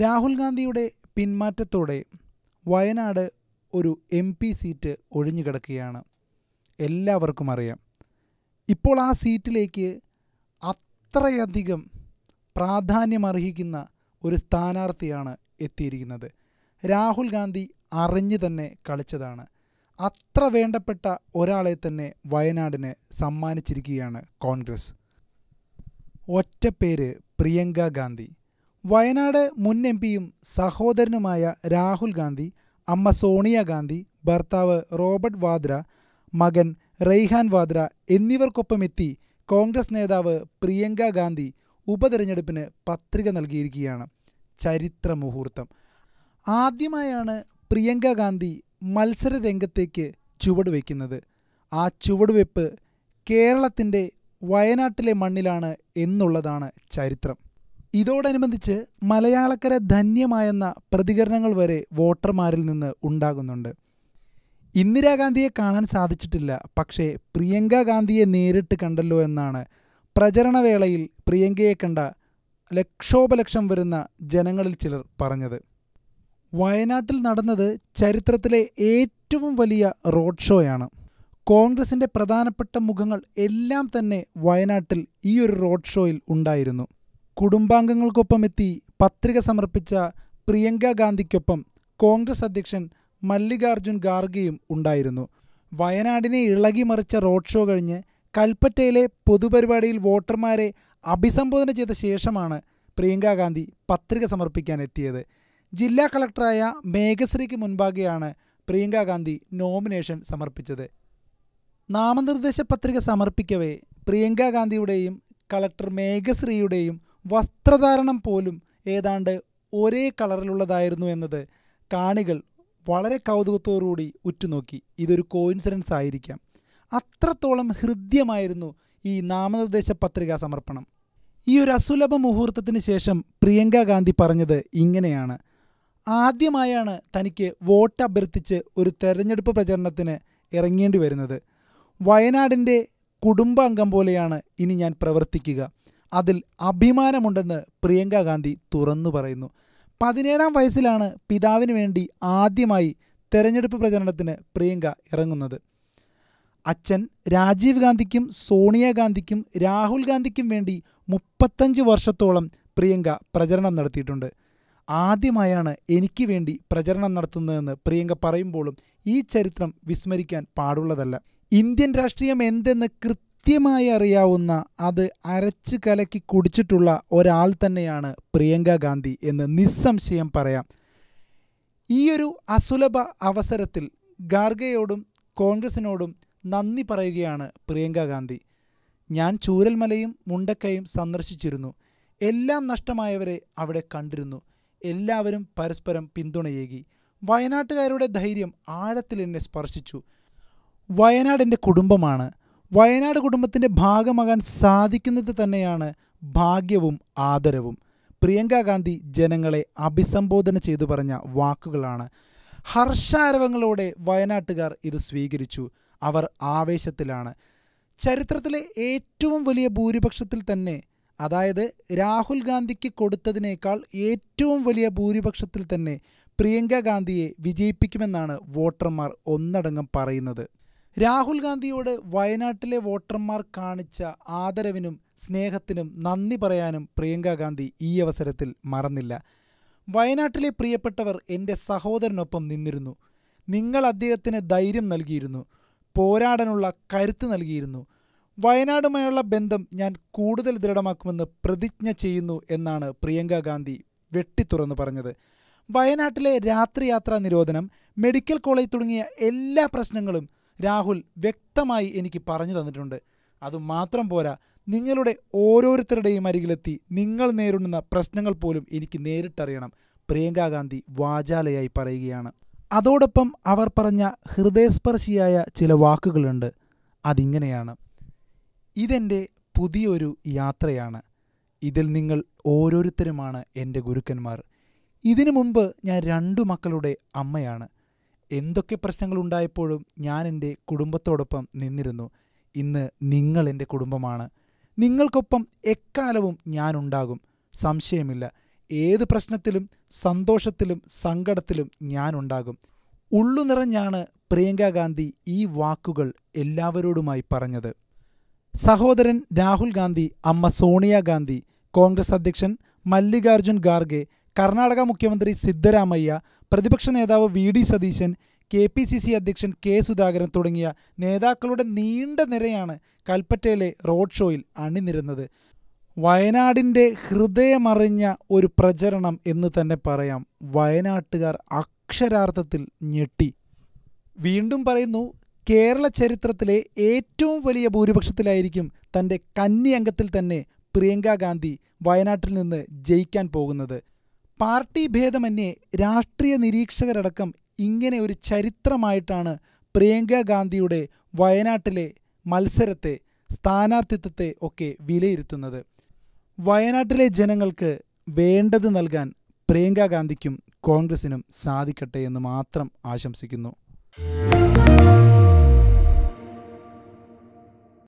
രാഹുൽ ഗാന്ധിയുടെ പിന്മാറ്റത്തോടെ വയനാട് ഒരു M P seat ഒഴിഞ്ഞുകിടക്കുകയാണ് എല്ലാവർക്കും അറിയാം ഇപ്പോൾ ആ സീറ്റിലേക്ക് അത്രയധികം പ്രാധാന്യമർഹിക്കുന്ന ഒരു സ്ഥാനാർത്ഥിയാണ് എത്തിയിരിക്കുന്നത് രാഹുൽ ഗാന്ധി അറിഞ്ഞു തന്നെ കളിച്ചതാണ് അത്ര വേണ്ടപ്പെട്ട ഒരാളെ തന്നെ വയനാടിന് സമ്മാനിച്ചിരിക്കുകയാണ് കോൺഗ്രസ് ഒറ്റപ്പേര് പ്രിയങ്ക ഗാന്ധി വയനാട് മുൻ എം പിയും സഹോദരനുമായ രാഹുൽ ഗാന്ധി അമ്മ സോണിയാഗാന്ധി ഭർത്താവ് റോബർട്ട് വാദ്ര മകൻ റെയ്ഹാൻ വാദ്ര എന്നിവർക്കൊപ്പമെത്തി കോൺഗ്രസ് നേതാവ് പ്രിയങ്ക ഗാന്ധി ഉപതെരഞ്ഞെടുപ്പിന് പത്രിക നൽകിയിരിക്കുകയാണ് ചരിത്ര മുഹൂർത്തം ആദ്യമായാണ് പ്രിയങ്ക ഗാന്ധി മത്സര രംഗത്തേക്ക് ചുവടുവയ്ക്കുന്നത് ആ ചുവടുവെപ്പ് കേരളത്തിൻ്റെ വയനാട്ടിലെ മണ്ണിലാണ് എന്നുള്ളതാണ് ചരിത്രം ഇതോടനുബന്ധിച്ച് മലയാളക്കര ധന്യമായെന്ന പ്രതികരണങ്ങൾ വരെ വോട്ടർമാരിൽ നിന്ന് ഉണ്ടാകുന്നുണ്ട് ഇന്ദിരാഗാന്ധിയെ കാണാൻ സാധിച്ചിട്ടില്ല പക്ഷേ പ്രിയങ്ക ഗാന്ധിയെ നേരിട്ട് കണ്ടല്ലോ എന്നാണ് പ്രചരണവേളയിൽ പ്രിയങ്കയെ കണ്ട ലക്ഷോപലക്ഷം വരുന്ന ജനങ്ങളിൽ ചിലർ പറഞ്ഞത് വയനാട്ടിൽ നടന്നത് ചരിത്രത്തിലെ ഏറ്റവും വലിയ റോഡ് ഷോയാണ് കോൺഗ്രസിൻ്റെ പ്രധാനപ്പെട്ട മുഖങ്ങൾ എല്ലാം തന്നെ വയനാട്ടിൽ ഈ ഒരു റോഡ് ഷോയിൽ ഉണ്ടായിരുന്നു എത്തി പത്രിക സമർപ്പിച്ച പ്രിയങ്ക ഗാന്ധിക്കൊപ്പം കോൺഗ്രസ് അധ്യക്ഷൻ മല്ലികാർജുൻ ഖാർഗെയും ഉണ്ടായിരുന്നു വയനാടിനെ ഇളകിമറിച്ച റോഡ് ഷോ കഴിഞ്ഞ് കൽപ്പറ്റയിലെ പൊതുപരിപാടിയിൽ വോട്ടർമാരെ അഭിസംബോധന ചെയ്ത ശേഷമാണ് പ്രിയങ്കാഗാന്ധി ഗാന്ധി പത്രിക സമർപ്പിക്കാൻ എത്തിയത് ജില്ലാ കളക്ടറായ മേഘശ്രീക്ക് മുൻപാകെയാണ് പ്രിയങ്കാഗാന്ധി ഗാന്ധി നോമിനേഷൻ സമർപ്പിച്ചത് നാമനിർദ്ദേശ പത്രിക സമർപ്പിക്കവേ പ്രിയങ്കാഗാന്ധിയുടെയും ഗാന്ധിയുടെയും കളക്ടർ മേഘശ്രീയുടെയും വസ്ത്രധാരണം പോലും ഏതാണ്ട് ഒരേ കളറിലുള്ളതായിരുന്നു എന്നത് കാണികൾ വളരെ കൗതുകത്തോടുകൂടി ഉറ്റുനോക്കി ഇതൊരു കോയിൻസിഡൻസ് ആയിരിക്കാം അത്രത്തോളം ഹൃദ്യമായിരുന്നു ഈ നാമനിർദ്ദേശ പത്രികാ സമർപ്പണം ഈ ഒരു അസുലഭ മുഹൂർത്തത്തിന് ശേഷം പ്രിയങ്ക ഗാന്ധി പറഞ്ഞത് ഇങ്ങനെയാണ് ആദ്യമായാണ് തനിക്ക് വോട്ട് അഭ്യർത്ഥിച്ച് ഒരു തെരഞ്ഞെടുപ്പ് പ്രചരണത്തിന് ഇറങ്ങേണ്ടി വരുന്നത് വയനാടിൻ്റെ കുടുംബാംഗം പോലെയാണ് ഇനി ഞാൻ പ്രവർത്തിക്കുക അതിൽ അഭിമാനമുണ്ടെന്ന് പ്രിയങ്ക ഗാന്ധി തുറന്നു പറയുന്നു പതിനേഴാം വയസ്സിലാണ് പിതാവിന് വേണ്ടി ആദ്യമായി തെരഞ്ഞെടുപ്പ് പ്രചരണത്തിന് പ്രിയങ്ക ഇറങ്ങുന്നത് അച്ഛൻ രാജീവ് ഗാന്ധിക്കും സോണിയാഗാന്ധിക്കും രാഹുൽ ഗാന്ധിക്കും വേണ്ടി മുപ്പത്തഞ്ച് വർഷത്തോളം പ്രിയങ്ക പ്രചരണം നടത്തിയിട്ടുണ്ട് ആദ്യമായാണ് എനിക്ക് വേണ്ടി പ്രചരണം നടത്തുന്നതെന്ന് പ്രിയങ്ക പറയുമ്പോഴും ഈ ചരിത്രം വിസ്മരിക്കാൻ പാടുള്ളതല്ല ഇന്ത്യൻ രാഷ്ട്രീയം എന്തെന്ന് കൃത്യം കൃത്യമായി അറിയാവുന്ന അത് അരച്ച് കലക്കി കുടിച്ചിട്ടുള്ള ഒരാൾ തന്നെയാണ് പ്രിയങ്ക ഗാന്ധി എന്ന് നിസ്സംശയം പറയാം ഈയൊരു അസുലഭ അവസരത്തിൽ ഗാർഗയോടും കോൺഗ്രസിനോടും നന്ദി പറയുകയാണ് പ്രിയങ്ക ഗാന്ധി ഞാൻ ചൂരൽമലയും മുണ്ടക്കയും സന്ദർശിച്ചിരുന്നു എല്ലാം നഷ്ടമായവരെ അവിടെ കണ്ടിരുന്നു എല്ലാവരും പരസ്പരം പിന്തുണയേകി വയനാട്ടുകാരുടെ ധൈര്യം ആഴത്തിൽ എന്നെ സ്പർശിച്ചു വയനാടിൻ്റെ കുടുംബമാണ് വയനാട് കുടുംബത്തിൻ്റെ ഭാഗമാകാൻ സാധിക്കുന്നത് തന്നെയാണ് ഭാഗ്യവും ആദരവും പ്രിയങ്ക ഗാന്ധി ജനങ്ങളെ അഭിസംബോധന ചെയ്തു പറഞ്ഞ വാക്കുകളാണ് ഹർഷാരവങ്ങളോടെ വയനാട്ടുകാർ ഇത് സ്വീകരിച്ചു അവർ ആവേശത്തിലാണ് ചരിത്രത്തിലെ ഏറ്റവും വലിയ ഭൂരിപക്ഷത്തിൽ തന്നെ അതായത് രാഹുൽ ഗാന്ധിക്ക് കൊടുത്തതിനേക്കാൾ ഏറ്റവും വലിയ ഭൂരിപക്ഷത്തിൽ തന്നെ പ്രിയങ്ക ഗാന്ധിയെ വിജയിപ്പിക്കുമെന്നാണ് വോട്ടർമാർ ഒന്നടങ്കം പറയുന്നത് രാഹുൽ ഗാന്ധിയോട് വയനാട്ടിലെ വോട്ടർമാർ കാണിച്ച ആദരവിനും സ്നേഹത്തിനും നന്ദി പറയാനും പ്രിയങ്ക ഗാന്ധി ഈ അവസരത്തിൽ മറന്നില്ല വയനാട്ടിലെ പ്രിയപ്പെട്ടവർ എൻ്റെ സഹോദരനൊപ്പം നിന്നിരുന്നു നിങ്ങൾ അദ്ദേഹത്തിന് ധൈര്യം നൽകിയിരുന്നു പോരാടാനുള്ള കരുത്ത് നൽകിയിരുന്നു വയനാടുമായുള്ള ബന്ധം ഞാൻ കൂടുതൽ ദൃഢമാക്കുമെന്ന് പ്രതിജ്ഞ ചെയ്യുന്നു എന്നാണ് പ്രിയങ്ക ഗാന്ധി വെട്ടിത്തുറന്നു പറഞ്ഞത് വയനാട്ടിലെ രാത്രിയാത്രാ നിരോധനം മെഡിക്കൽ കോളേജ് തുടങ്ങിയ എല്ലാ പ്രശ്നങ്ങളും രാഹുൽ വ്യക്തമായി എനിക്ക് പറഞ്ഞു തന്നിട്ടുണ്ട് അതുമാത്രം പോരാ നിങ്ങളുടെ ഓരോരുത്തരുടെയും അരികിലെത്തി നിങ്ങൾ നേരിടുന്ന പ്രശ്നങ്ങൾ പോലും എനിക്ക് നേരിട്ടറിയണം പ്രിയങ്കാ ഗാന്ധി വാചാലയായി പറയുകയാണ് അതോടൊപ്പം അവർ പറഞ്ഞ ഹൃദയസ്പർശിയായ ചില വാക്കുകളുണ്ട് അതിങ്ങനെയാണ് ഇതെൻ്റെ പുതിയൊരു യാത്രയാണ് ഇതിൽ നിങ്ങൾ ഓരോരുത്തരുമാണ് എൻ്റെ ഗുരുക്കന്മാർ ഇതിനു മുമ്പ് ഞാൻ രണ്ടു മക്കളുടെ അമ്മയാണ് എന്തൊക്കെ പ്രശ്നങ്ങൾ ഉണ്ടായപ്പോഴും ഞാൻ എൻ്റെ കുടുംബത്തോടൊപ്പം നിന്നിരുന്നു ഇന്ന് നിങ്ങൾ എൻ്റെ കുടുംബമാണ് നിങ്ങൾക്കൊപ്പം എക്കാലവും ഞാനുണ്ടാകും സംശയമില്ല ഏത് പ്രശ്നത്തിലും സന്തോഷത്തിലും സങ്കടത്തിലും ഞാനുണ്ടാകും ഉള്ളു നിറഞ്ഞാണ് പ്രിയങ്ക ഗാന്ധി ഈ വാക്കുകൾ എല്ലാവരോടുമായി പറഞ്ഞത് സഹോദരൻ രാഹുൽ ഗാന്ധി അമ്മ സോണിയാഗാന്ധി കോൺഗ്രസ് അധ്യക്ഷൻ മല്ലികാർജുൻ ഖാർഗെ കർണാടക മുഖ്യമന്ത്രി സിദ്ധരാമയ്യ പ്രതിപക്ഷ നേതാവ് V D Satheesan K P C C അധ്യക്ഷൻ കെ സുധാകരൻ തുടങ്ങിയ നേതാക്കളുടെ നീണ്ട നിരയാണ് കൽപ്പറ്റയിലെ റോഡ് ഷോയിൽ അണിനിരുന്നത് വയനാടിൻ്റെ ഹൃദയമറിഞ്ഞ ഒരു പ്രചരണം എന്ന് തന്നെ പറയാം വയനാട്ടുകാർ അക്ഷരാർത്ഥത്തിൽ ഞെട്ടി വീണ്ടും പറയുന്നു കേരള ചരിത്രത്തിലെ ഏറ്റവും വലിയ ഭൂരിപക്ഷത്തിലായിരിക്കും തൻ്റെ കന്നി അംഗത്തിൽ തന്നെ പ്രിയങ്ക ഗാന്ധി വയനാട്ടിൽ നിന്ന് ജയിക്കാൻ പോകുന്നത് പാർട്ടി ഭേദമന്യേ രാഷ്ട്രീയ നിരീക്ഷകരടക്കം ഇങ്ങനെ ഒരു ചരിത്രമായിട്ടാണ് പ്രിയങ്ക ഗാന്ധിയുടെ വയനാട്ടിലെ മത്സരത്തെ സ്ഥാനാർത്ഥിത്വത്തെ ഒക്കെ വിലയിരുത്തുന്നത് വയനാട്ടിലെ ജനങ്ങൾക്ക് വേണ്ടത് നൽകാൻ പ്രിയങ്ക ഗാന്ധിക്കും കോൺഗ്രസിനും സാധിക്കട്ടെ എന്ന് മാത്രം ആശംസിക്കുന്നു